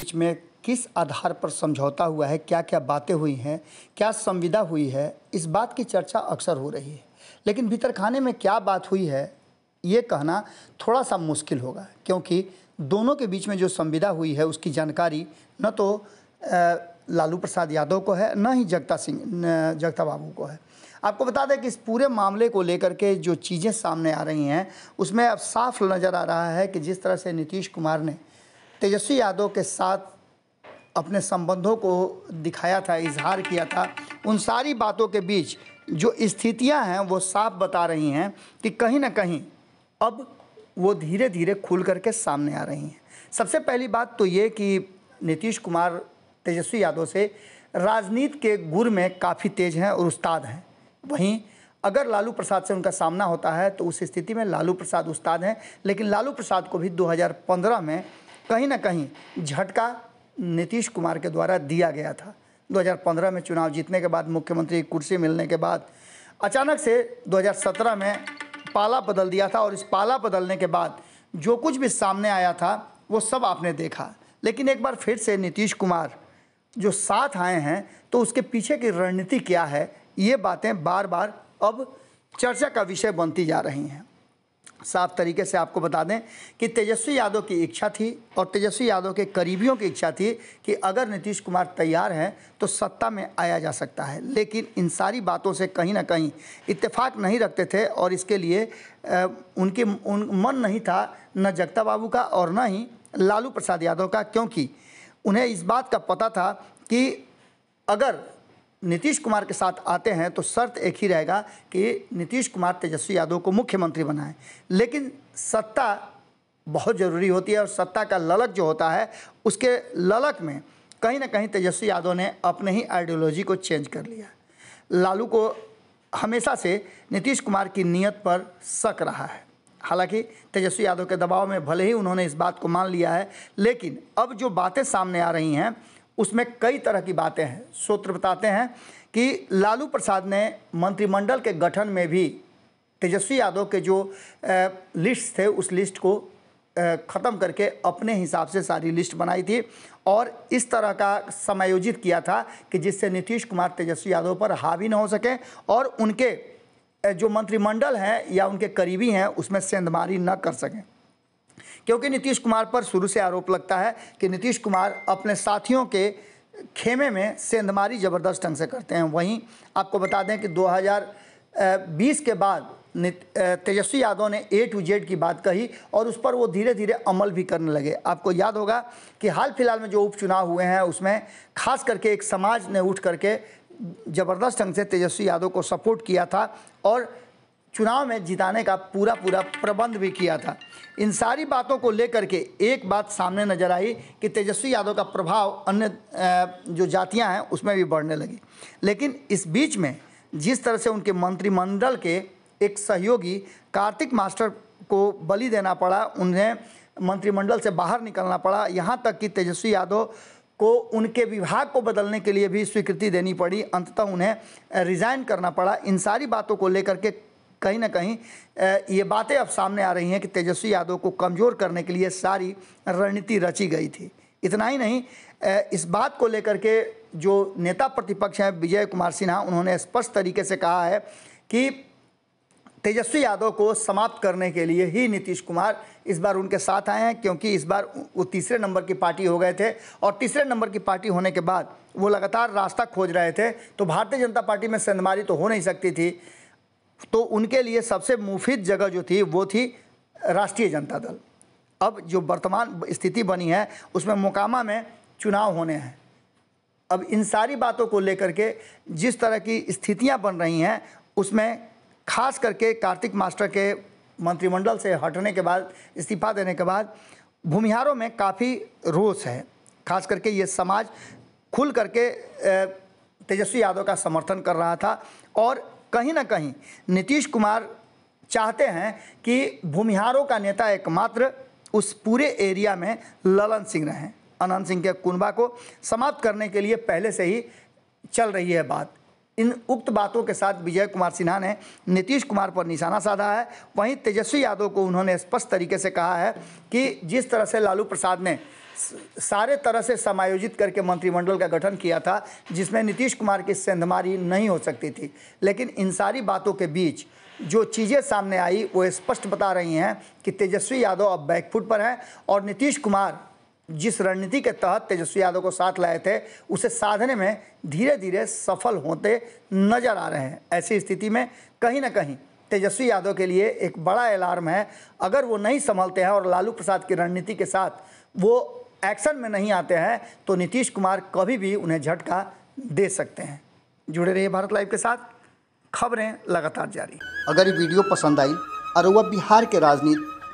बीच में किस आधार पर समझौता हुआ है क्या क्या बातें हुई हैं क्या संविदा हुई है इस बात की चर्चा अक्सर हो रही है लेकिन भीतरखाने में क्या बात हुई है ये कहना थोड़ा सा मुश्किल होगा क्योंकि दोनों के बीच में जो संविदा हुई है उसकी जानकारी न तो लालू प्रसाद यादव को है न ही जगता सिंह जगता बाबू को है आपको बता दें कि इस पूरे मामले को लेकर के जो चीज़ें सामने आ रही हैं उसमें अब साफ नज़र आ रहा है कि जिस तरह से नीतीश कुमार ने तेजस्वी यादव के साथ अपने संबंधों को दिखाया था इजहार किया था उन सारी बातों के बीच जो स्थितियां हैं वो साफ बता रही हैं कि कहीं ना कहीं अब वो धीरे धीरे खुल करके सामने आ रही हैं सबसे पहली बात तो ये कि नीतीश कुमार तेजस्वी यादव से राजनीति के गुर में काफ़ी तेज हैं और उस्ताद हैं वहीं अगर लालू प्रसाद से उनका सामना होता है तो उस स्थिति में लालू प्रसाद उस्ताद हैं लेकिन लालू प्रसाद को भी 2015 में कहीं ना कहीं झटका नीतीश कुमार के द्वारा दिया गया था 2015 में चुनाव जीतने के बाद मुख्यमंत्री कुर्सी मिलने के बाद अचानक से 2017 में पाला बदल दिया था और इस पाला बदलने के बाद जो कुछ भी सामने आया था वो सब आपने देखा लेकिन एक बार फिर से नीतीश कुमार जो साथ आए हैं तो उसके पीछे की रणनीति क्या है ये बातें बार बार अब चर्चा का विषय बनती जा रही हैं साफ तरीके से आपको बता दें कि तेजस्वी यादव की इच्छा थी और तेजस्वी यादव के करीबियों की इच्छा थी कि अगर नीतीश कुमार तैयार हैं तो सत्ता में आया जा सकता है लेकिन इन सारी बातों से कहीं ना कहीं इत्तेफाक नहीं रखते थे और इसके लिए उनके उन मन नहीं था न जगता बाबू का और न ही लालू प्रसाद यादव का क्योंकि उन्हें इस बात का पता था कि अगर नीतीश कुमार के साथ आते हैं तो शर्त एक ही रहेगा कि नीतीश कुमार तेजस्वी यादव को मुख्यमंत्री बनाएं लेकिन सत्ता बहुत ज़रूरी होती है और सत्ता का ललक जो होता है उसके ललक में कहीं ना कहीं तेजस्वी यादव ने अपने ही आइडियोलॉजी को चेंज कर लिया लालू को हमेशा से नीतीश कुमार की नीयत पर शक रहा है हालांकि तेजस्वी यादव के दबाव में भले ही उन्होंने इस बात को मान लिया है लेकिन अब जो बातें सामने आ रही हैं उसमें कई तरह की बातें हैं सूत्र बताते हैं कि लालू प्रसाद ने मंत्रिमंडल के गठन में भी तेजस्वी यादव के जो लिस्ट थे उस लिस्ट को ख़त्म करके अपने हिसाब से सारी लिस्ट बनाई थी और इस तरह का समायोजित किया था कि जिससे नीतीश कुमार तेजस्वी यादव पर हावी न हो सके और उनके जो मंत्रिमंडल हैं या उनके करीबी हैं उसमें सेंधमारी न कर सकें क्योंकि नीतीश कुमार पर शुरू से आरोप लगता है कि नीतीश कुमार अपने साथियों के खेमे में सेंधमारी ज़बरदस्त ढंग से करते हैं वहीं आपको बता दें कि 2020 के बाद तेजस्वी यादव ने ए टू जेड की बात कही और उस पर वो धीरे धीरे अमल भी करने लगे आपको याद होगा कि हाल फिलहाल में जो उपचुनाव हुए हैं उसमें खास करके एक समाज ने उठ करके ज़बरदस्त ढंग से तेजस्वी यादव को सपोर्ट किया था और चुनाव में जिताने का पूरा पूरा प्रबंध भी किया था इन सारी बातों को लेकर के एक बात सामने नजर आई कि तेजस्वी यादव का प्रभाव अन्य जो जातियां हैं उसमें भी बढ़ने लगी लेकिन इस बीच में जिस तरह से उनके मंत्रिमंडल के एक सहयोगी कार्तिक मास्टर को बलि देना पड़ा उन्हें मंत्रिमंडल से बाहर निकलना पड़ा यहाँ तक कि तेजस्वी यादव को उनके विभाग को बदलने के लिए भी स्वीकृति देनी पड़ी अंततः उन्हें रिज़ाइन करना पड़ा इन सारी बातों को लेकर के कहीं ना कहीं ये बातें अब सामने आ रही हैं कि तेजस्वी यादव को कमज़ोर करने के लिए सारी रणनीति रची गई थी इतना ही नहीं इस बात को लेकर के जो नेता प्रतिपक्ष हैं विजय कुमार सिन्हा उन्होंने स्पष्ट तरीके से कहा है कि तेजस्वी यादव को समाप्त करने के लिए ही नीतीश कुमार इस बार उनके साथ आए हैं क्योंकि इस बार वो तीसरे नंबर की पार्टी हो गए थे और तीसरे नंबर की पार्टी होने के बाद वो लगातार रास्ता खोज रहे थे तो भारतीय जनता पार्टी में सेंधमारी तो हो नहीं सकती थी तो उनके लिए सबसे मुफीद जगह जो थी वो थी राष्ट्रीय जनता दल अब जो वर्तमान स्थिति बनी है उसमें मोकामा में चुनाव होने हैं अब इन सारी बातों को लेकर के जिस तरह की स्थितियां बन रही हैं उसमें खास करके कार्तिक मास्टर के मंत्रिमंडल से हटने के बाद इस्तीफा देने के बाद भूमिहारों में काफ़ी रोष है खास करके ये समाज खुल करके तेजस्वी यादव का समर्थन कर रहा था और कहीं ना कहीं नीतीश कुमार चाहते हैं कि भूमिहारों का नेता एकमात्र उस पूरे एरिया में ललन सिंह रहें अनंत सिंह के कुनबा को समाप्त करने के लिए पहले से ही चल रही है बात इन उक्त बातों के साथ विजय कुमार सिन्हा ने नीतीश कुमार पर निशाना साधा है वहीं तेजस्वी यादव को उन्होंने स्पष्ट तरीके से कहा है कि जिस तरह से लालू प्रसाद ने सारे तरह से समायोजित करके मंत्रिमंडल का गठन किया था जिसमें नीतीश कुमार की सेंधमारी नहीं हो सकती थी लेकिन इन सारी बातों के बीच जो चीज़ें सामने आई वो स्पष्ट बता रही हैं कि तेजस्वी यादव अब बैकफुट पर हैं और नीतीश कुमार जिस रणनीति के तहत तेजस्वी यादव को साथ लाए थे उसे साधने में धीरे धीरे सफल होते नजर आ रहे हैं ऐसी स्थिति में कहीं ना कहीं तेजस्वी यादव के लिए एक बड़ा अलार्म है अगर वो नहीं संभलते हैं और लालू प्रसाद की रणनीति के साथ वो एक्शन में नहीं आते हैं तो नीतीश कुमार कभी भी उन्हें झटका दे सकते हैं जुड़े रहिए भारत लाइव के साथ खबरें लगातार जारी अगर ये वीडियो पसंद आई और वह बिहार के राजनीति